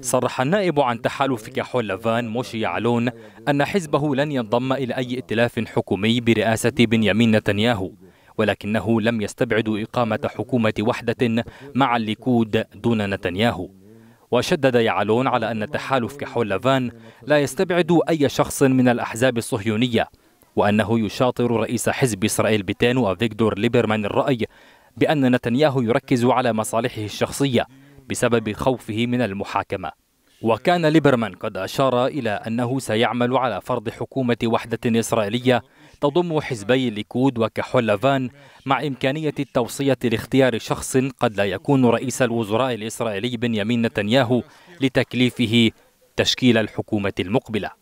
صرح النائب عن تحالف كحول لافان موشي يعلون أن حزبه لن ينضم إلى أي ائتلاف حكومي برئاسة بنيامين نتنياهو ولكنه لم يستبعد إقامة حكومة وحدة مع الليكود دون نتنياهو وشدد يعلون على أن تحالف كحول لافان لا يستبعد أي شخص من الأحزاب الصهيونية وأنه يشاطر رئيس حزب إسرائيل بيتانو أفيكدور ليبرمان الرأي بأن نتنياهو يركز على مصالحه الشخصية بسبب خوفه من المحاكمة وكان ليبرمان قد أشار إلى أنه سيعمل على فرض حكومة وحدة إسرائيلية تضم حزبي الليكود وكحولفان مع إمكانية التوصية لاختيار شخص قد لا يكون رئيس الوزراء الإسرائيلي بنيامين نتنياهو لتكليفه تشكيل الحكومة المقبلة